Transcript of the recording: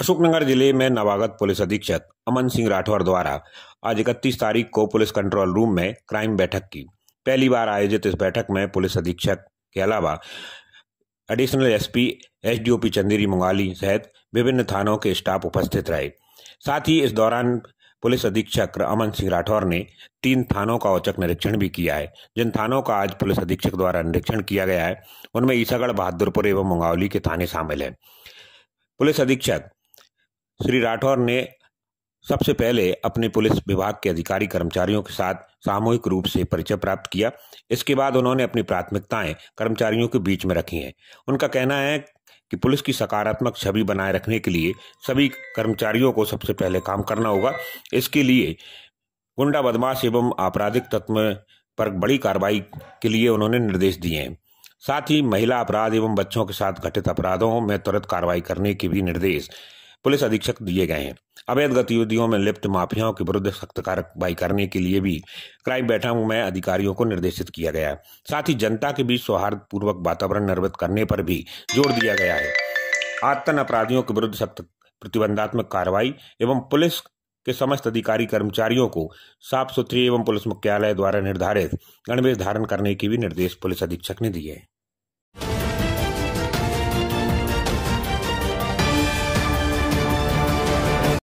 अशोकनगर जिले में नवागत पुलिस अधीक्षक अमन सिंह राठौर द्वारा आज इकतीस तारीख को पुलिस कंट्रोल रूम में क्राइम बैठक की पहली बार आयोजित इस बैठक में पुलिस अधीक्षक के अलावा additional SP SDOP Chanderi Mungaoli सहित विभिन्न थानों के स्टाफ उपस्थित रहे साथ ही इस दौरान पुलिस अधीक्षक अमन सिंह राठौर ने तीन थानों का औचक निरीक्षण भी किया है जिन थानों का आज पुलिस अधीक्षक द्वारा निरीक्षण किया गया है उनमें ईसागढ़ बहादुरपुर एवं मुंगावली के थाने शामिल हैं पुलिस अधीक्षक श्री राठौर ने सबसे पहले अपने पुलिस विभाग के अधिकारी कर्मचारियों के साथ सामूहिक रूप से परिचय प्राप्त किया इसके बाद उन्होंने अपनी प्राथमिकताएं कर्मचारियों के बीच में रखी हैं उनका कहना है कि पुलिस की सकारात्मक छवि बनाए रखने के लिए सभी कर्मचारियों को सबसे पहले काम करना होगा इसके लिए गुंडा बदमाश एवं आपराधिक तत्व पर बड़ी कार्रवाई के लिए उन्होंने निर्देश दिए हैं साथ ही महिला अपराध एवं बच्चों के साथ घटित अपराधों में त्वरित कार्रवाई करने के भी निर्देश पुलिस अधीक्षक दिए गए हैं अवैध गतिविधियों में लिप्त माफियाओं के विरुद्ध सख्त कार्रवाई करने के लिए भी क्राइम बैठा में अधिकारियों को निर्देशित किया गया है साथ ही जनता के बीच सौहार्दपूर्वक वातावरण निर्मित करने पर भी जोर दिया गया है आतन अपराधियों के विरुद्ध सख्त प्रतिबंधात्मक कार्रवाई एवं पुलिस के समस्त अधिकारी कर्मचारियों को साफ सुथरी एवं पुलिस मुख्यालय द्वारा निर्धारित गणवेश धारण करने के भी निर्देश पुलिस अधीक्षक ने दिए हैं